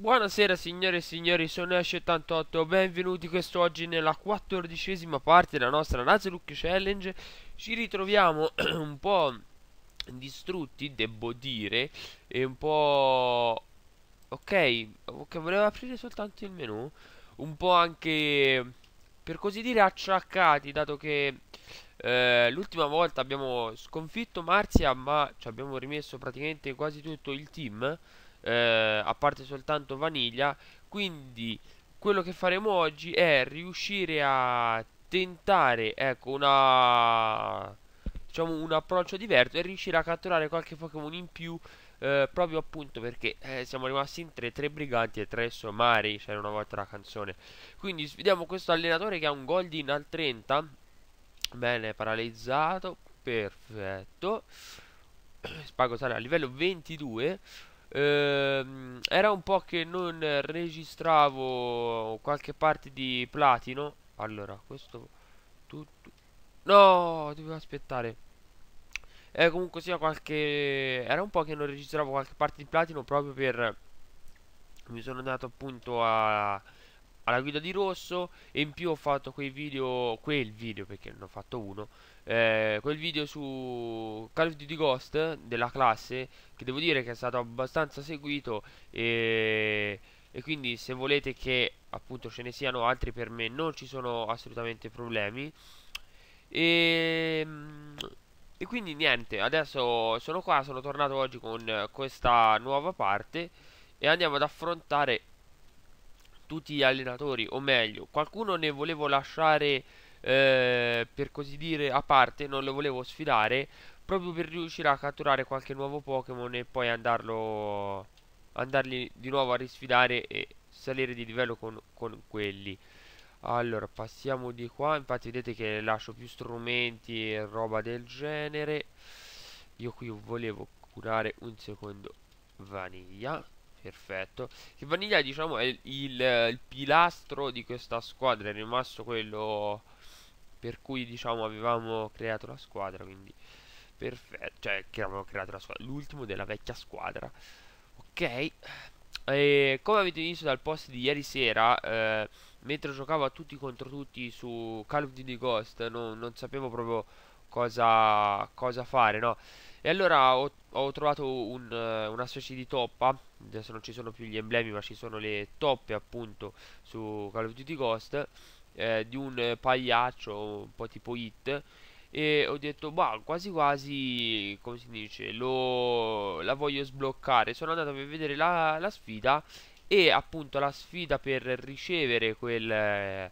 Buonasera signore e signori, sono Ash88, benvenuti quest'oggi nella quattordicesima parte della nostra Nuzlocke Challenge Ci ritroviamo un po' distrutti, devo dire, e un po'... Ok, ok, volevo aprire soltanto il menu Un po' anche, per così dire, acciaccati, dato che eh, l'ultima volta abbiamo sconfitto Marzia, ma ci abbiamo rimesso praticamente quasi tutto il team eh, a parte soltanto vaniglia quindi quello che faremo oggi è riuscire a tentare ecco una diciamo un approccio diverso e riuscire a catturare qualche Pokémon in più eh, proprio appunto perché eh, siamo rimasti in tre, tre briganti e tre somari c'era una volta la canzone quindi sfidiamo questo allenatore che ha un Goldin al 30 bene paralizzato perfetto spago sale a livello 22 ehm, era un po' che non registravo qualche parte di platino allora questo tutto no devo aspettare eh, comunque sia qualche era un po' che non registravo qualche parte di platino proprio per mi sono andato appunto a alla guida di rosso e in più ho fatto quei video, quel video perché ne ho fatto uno, eh, quel video su Call of Duty Ghost della classe che devo dire che è stato abbastanza seguito e, e quindi se volete che appunto ce ne siano altri per me non ci sono assolutamente problemi. E, ehm, e quindi niente, adesso sono qua, sono tornato oggi con questa nuova parte e andiamo ad affrontare tutti gli allenatori, o meglio, qualcuno ne volevo lasciare eh, per così dire a parte, non lo volevo sfidare, proprio per riuscire a catturare qualche nuovo Pokémon e poi andarlo andarli di nuovo a risfidare e salire di livello con, con quelli. Allora, passiamo di qua, infatti vedete che lascio più strumenti e roba del genere. Io qui volevo curare un secondo vaniglia Perfetto. Che Vaniglia, diciamo, è il, il, pilastro di questa squadra. È rimasto quello per cui, diciamo, avevamo creato la squadra. Quindi, perfetto. Cioè, che avevamo creato la squadra. L'ultimo della vecchia squadra. Ok. E come avete visto dal post di ieri sera, eh, mentre giocavo a tutti contro tutti su Call of Duty Ghost, no, non sapevo proprio cosa, cosa fare, no? E allora ho, ho trovato un, una specie di toppa, adesso non ci sono più gli emblemi ma ci sono le toppe appunto su Call of Duty Ghost, eh, di un pagliaccio un po' tipo hit e ho detto bah quasi quasi come si dice lo, la voglio sbloccare sono andato a vedere la, la sfida e appunto la sfida per ricevere quel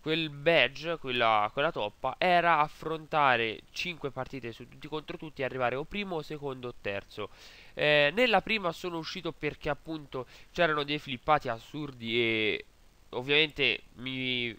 quel badge, quella, quella, toppa, era affrontare 5 partite su tutti contro tutti e arrivare o primo, secondo o terzo. Eh, nella prima sono uscito perché appunto c'erano dei flippati assurdi e ovviamente mi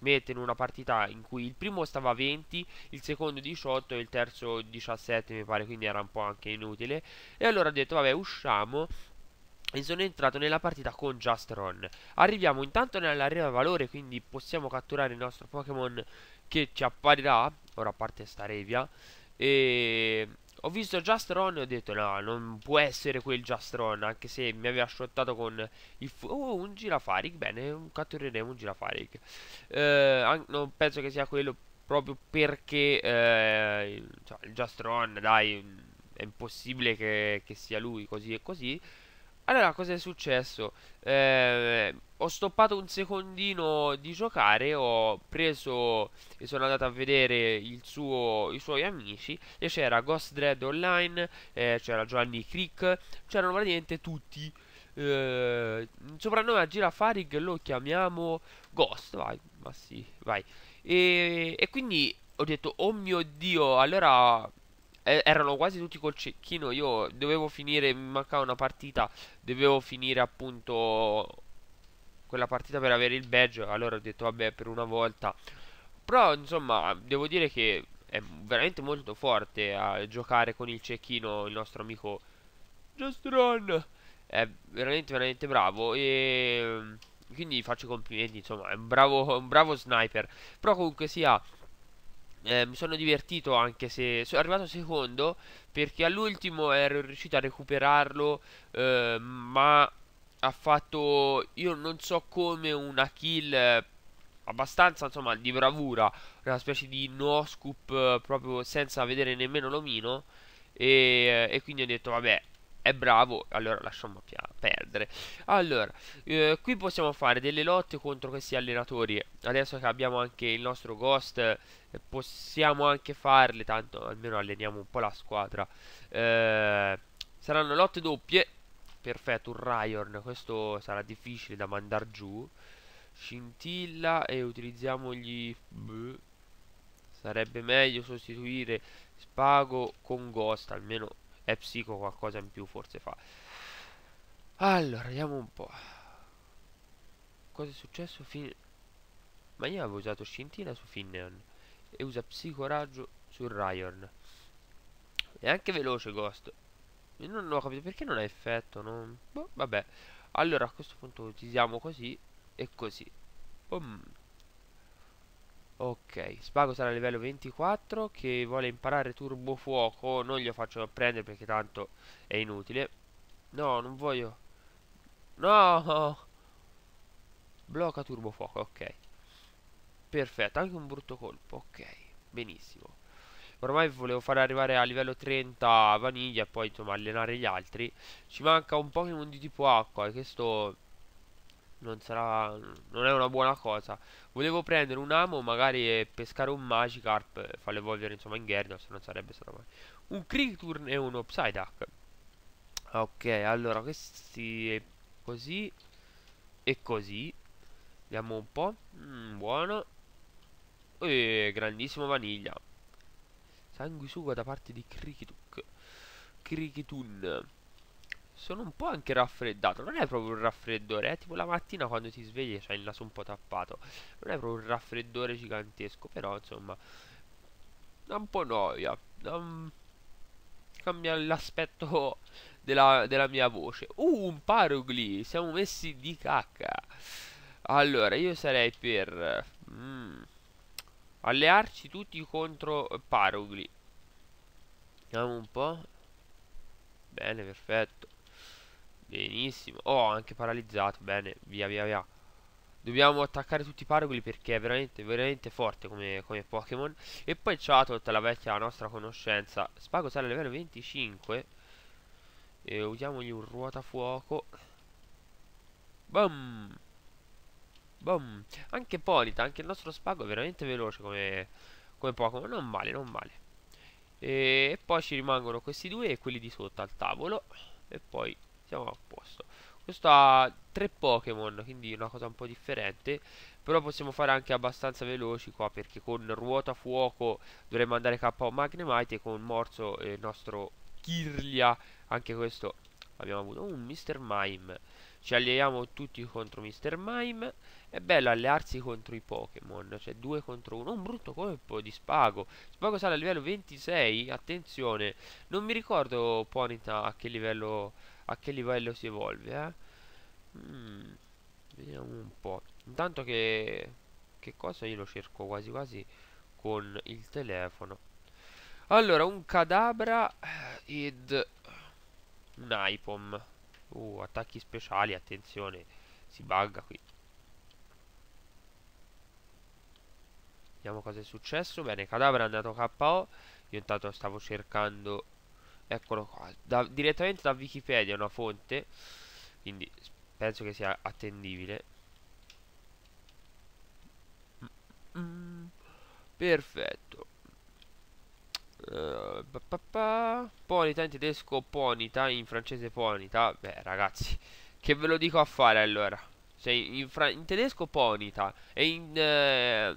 mette in una partita in cui il primo stava a 20, il secondo 18 e il terzo 17 mi pare, quindi era un po' anche inutile. E allora ho detto vabbè usciamo e sono entrato nella partita con Justron. Arriviamo intanto nell'arena valore, quindi possiamo catturare il nostro Pokémon che ci apparirà, ora a parte sta Revia, e ho visto Justron e ho detto no, non può essere quel Justron, anche se mi aveva shottato con il oh, un Girafarig, bene, cattureremo un Girafarig. Eh, non penso che sia quello proprio perché eh, cioè, il Justron, dai, è impossibile che, che sia lui così e così. Allora, cosa è successo? Eh, ho stoppato un secondino di giocare, ho preso e sono andato a vedere il suo, i suoi amici e c'era Ghost Dread Online, eh, c'era Giovanni Crick, c'erano praticamente tutti. Eh, soprannome a Girafarig lo chiamiamo Ghost, vai, ma sì, vai. E, e quindi ho detto, oh mio Dio, allora eh, erano quasi tutti col cecchino. Io dovevo finire, mi mancava una partita, dovevo finire appunto quella partita per avere il badge. Allora ho detto, vabbè, per una volta. Però insomma, devo dire che è veramente molto forte a giocare con il cecchino il nostro amico Just Run. È veramente, veramente bravo. E quindi faccio i complimenti, insomma, è un bravo, un bravo sniper. Però comunque sia eh, mi sono divertito anche se sono arrivato secondo perché all'ultimo ero riuscito a recuperarlo eh, ma ha fatto io non so come una kill eh, abbastanza insomma di bravura una specie di no scoop eh, proprio senza vedere nemmeno l'omino e, eh, e quindi ho detto vabbè è bravo, allora lasciamo perdere. Allora, eh, qui possiamo fare delle lotte contro questi allenatori. Adesso che abbiamo anche il nostro Ghost, eh, possiamo anche farle, tanto almeno alleniamo un po' la squadra. Eh, saranno lotte doppie. Perfetto, un Ryan, questo sarà difficile da mandare giù. Scintilla e utilizziamogli... Beh. Sarebbe meglio sostituire Spago con Ghost, almeno e psico qualcosa in più forse fa allora vediamo un po' cosa è successo fin... ma io avevo usato scintilla su Finneon e usa psico raggio su Ryan è anche veloce Ghost non ho capito perché non ha effetto non... boh, vabbè allora a questo punto utilizziamo così e così Boom. Ok, Spago sarà a livello 24 che vuole imparare turbofuoco, non glielo faccio prendere perché tanto è inutile. No, non voglio. No! Blocca turbofuoco, ok. Perfetto, anche un brutto colpo, ok. Benissimo. Ormai volevo far arrivare a livello 30 vaniglia e poi insomma allenare gli altri. Ci manca un Pokémon di tipo acqua, e questo non sarà non è una buona cosa volevo prendere un amo magari e pescare un Magikarp e farlo evolvere insomma in Gyarados non sarebbe stato male un Crickturn e uno Psyduck ok allora questi è così e così vediamo un po' mm, buono e grandissimo vaniglia sanguisuga da parte di Krikituk Crickitun sono un po' anche raffreddato. Non è proprio un raffreddore, eh? tipo la mattina quando ti svegli c'hai il naso un po' tappato. Non è proprio un raffreddore gigantesco, però insomma, da un po' noia. Um, cambia l'aspetto della, della, mia voce. Uh, un parogli, siamo messi di cacca. Allora, io sarei per... Mm, allearci tutti contro parogli. Vediamo un po'. Bene, perfetto. Benissimo. Oh, anche paralizzato. Bene, via, via, via. Dobbiamo attaccare tutti i paragoli perché è veramente, veramente forte come, come Pokémon. E poi Chatot, la vecchia nostra conoscenza. Spago sarà livello 25. E usiamogli un ruotafuoco. Boom! Boom! Anche Polita, anche il nostro Spago è veramente veloce come, come Pokémon. Non male, non male. E poi ci rimangono questi due e quelli di sotto al tavolo. E poi siamo a posto questo ha tre Pokémon, quindi una cosa un po' differente. Però possiamo fare anche abbastanza veloci qua, perché con Ruota Fuoco dovremmo andare KO Magnemite e con Morso e eh, il nostro Kirlia, anche questo abbiamo avuto un Mr. Mime. Ci alleiamo tutti contro Mr. Mime. È bello allearsi contro i Pokémon, cioè due contro uno Un brutto colpo di Spago. Spago sale a livello 26, attenzione. Non mi ricordo Ponita a che livello a che livello si evolve eh? mm, vediamo un po' intanto che che cosa io lo cerco quasi quasi con il telefono allora un cadabra eh, ed un ipom uh, attacchi speciali attenzione si bugga qui vediamo cosa è successo bene cadabra è andato KO io intanto stavo cercando eccolo qua da, direttamente da wikipedia una fonte quindi penso che sia attendibile mm. perfetto uh, pa pa pa. Ponita in tedesco Ponita in francese Ponita beh ragazzi che ve lo dico a fare allora cioè, in, in tedesco Ponita e in eh,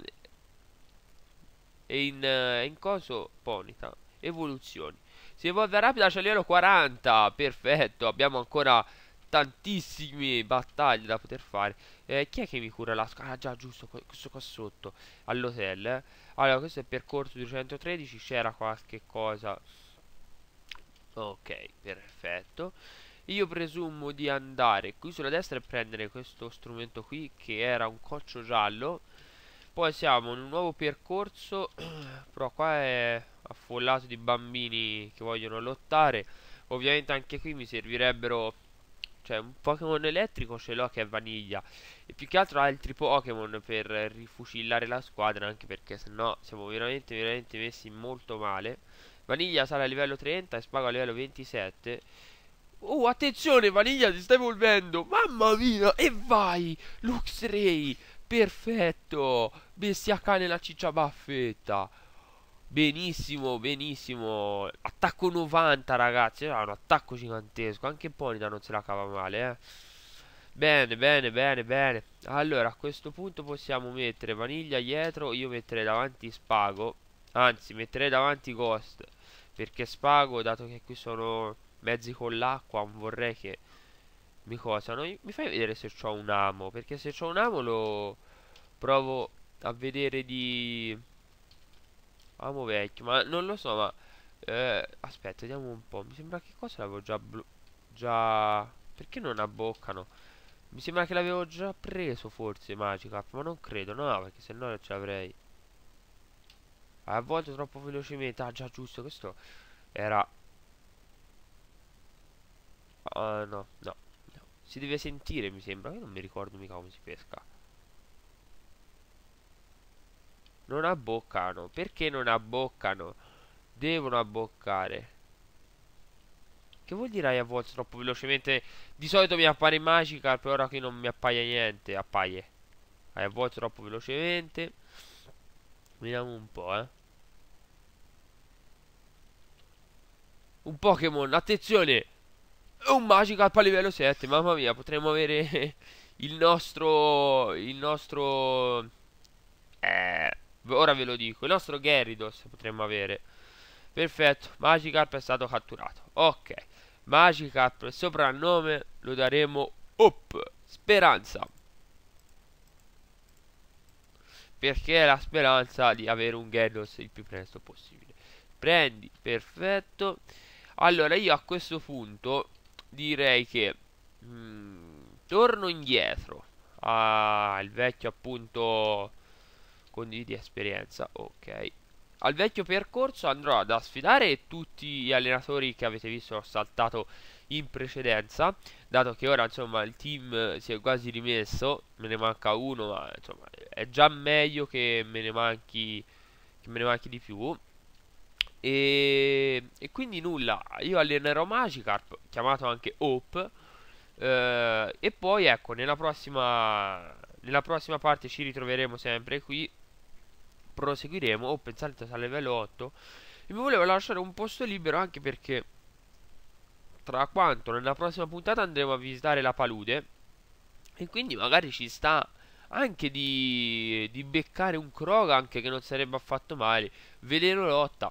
e in, eh, in coso Ponita evoluzioni si evolve rapida c'è livello 40. Perfetto. Abbiamo ancora tantissime battaglie da poter fare. Eh, chi è che mi cura la scala? Ah, già, giusto, questo qua sotto, all'hotel. Allora, questo è il percorso 213, c'era qualche cosa. Ok, perfetto. Io presumo di andare qui sulla destra e prendere questo strumento qui, che era un coccio giallo. Poi siamo in un nuovo percorso, però qua è affollato di bambini che vogliono lottare. Ovviamente anche qui mi servirebbero cioè un Pokémon elettrico ce l'ho che è vaniglia e più che altro altri Pokémon per rifucillare la squadra anche perché sennò siamo veramente veramente messi molto male Vaniglia sale a livello 30 e Spago a livello 27 Oh attenzione Vaniglia ti stai evolvendo Mamma mia e vai Luxray perfetto Bestia cane la ciccia baffetta Benissimo, benissimo. Attacco 90, ragazzi. Era eh, un attacco gigantesco. Anche Ponida non se la cava male, eh. Bene, bene, bene, bene. Allora, a questo punto possiamo mettere Vaniglia dietro. Io metterei davanti Spago. Anzi, metterei davanti Ghost. Perché Spago, dato che qui sono mezzi con l'acqua, non vorrei che mi cosano. Mi fai vedere se ho un amo. Perché se ho un amo lo provo a vedere di Amo vecchio, ma non lo so, ma... Eh, aspetta, vediamo un po'. Mi sembra che cosa l'avevo già... blu... Già... Perché non abboccano? Mi sembra che l'avevo già preso forse Magikarp, ma non credo, no, perché se no ce l'avrei. A volte troppo velocemente, ah già giusto, questo era... Ah uh, no, no, no. Si deve sentire mi sembra, io non mi ricordo mica come si pesca. Non abboccano. Perché non abboccano? Devono abboccare. Che vuol dire a volte troppo velocemente? Di solito mi appare magica, però ora che non mi appaia niente. Appaie. A volte troppo velocemente. Vediamo un po', eh. Un Pokémon, attenzione! È un Magikarp a livello 7, mamma mia, potremmo avere il nostro... Il nostro... Eh... Ora ve lo dico. Il nostro Gyarados potremmo avere. Perfetto. Magikarp è stato catturato. Ok. Magikarp, soprannome, lo daremo Up. Speranza. Perché è la speranza di avere un Gyarados il più presto possibile. Prendi. Perfetto. Allora io a questo punto direi che... Mh, mm, torno indietro al ah, vecchio appunto condividi esperienza, ok. Al vecchio percorso andrò ad sfidare tutti gli allenatori che avete visto ho saltato in precedenza, dato che ora insomma il team si è quasi rimesso, me ne manca uno, ma insomma è già meglio che me ne manchi, che me ne manchi di più. E, e, quindi nulla, io allenerò Magikarp, chiamato anche Hope, eh, e poi ecco, nella prossima, nella prossima parte ci ritroveremo sempre qui proseguiremo. Oh, pensate a livello 8. E mi volevo lasciare un posto libero anche perché tra quanto nella prossima puntata andremo a visitare la palude. E quindi magari ci sta anche di, di beccare un croga anche che non sarebbe affatto male. Vedere lotta.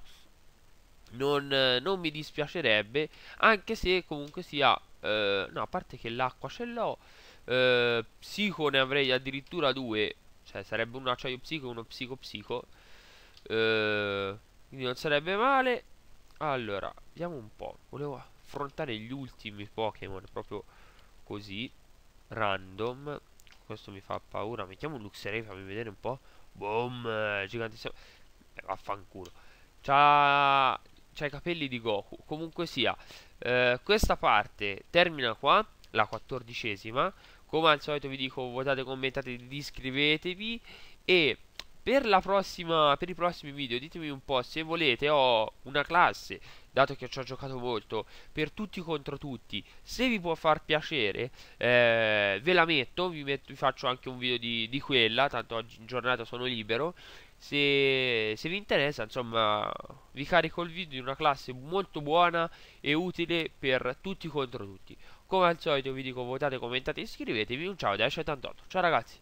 Non, non, mi dispiacerebbe anche se comunque sia eh, no a parte che l'acqua ce l'ho eh, psico ne avrei addirittura due cioè sarebbe un acciaio psico e uno psico psico eh, Quindi non sarebbe male Allora, vediamo un po' Volevo affrontare gli ultimi Pokémon Proprio così Random Questo mi fa paura Mettiamo un Luxray, fammi vedere un po' Boom, gigantissimo eh, Vaffanculo C'ha... C'ha i capelli di Goku Comunque sia eh, Questa parte termina qua La quattordicesima come al solito vi dico votate, commentate, iscrivetevi e per, prossima, per, i prossimi video ditemi un po' se volete ho una classe dato che ci ho giocato molto per tutti contro tutti se vi può far piacere eh, ve la metto vi, metto, vi, faccio anche un video di, di, quella tanto oggi in giornata sono libero se, se vi interessa insomma vi carico il video di una classe molto buona e utile per tutti contro tutti come al solito vi dico votate, commentate, iscrivetevi. Un ciao da 188. Ciao ragazzi.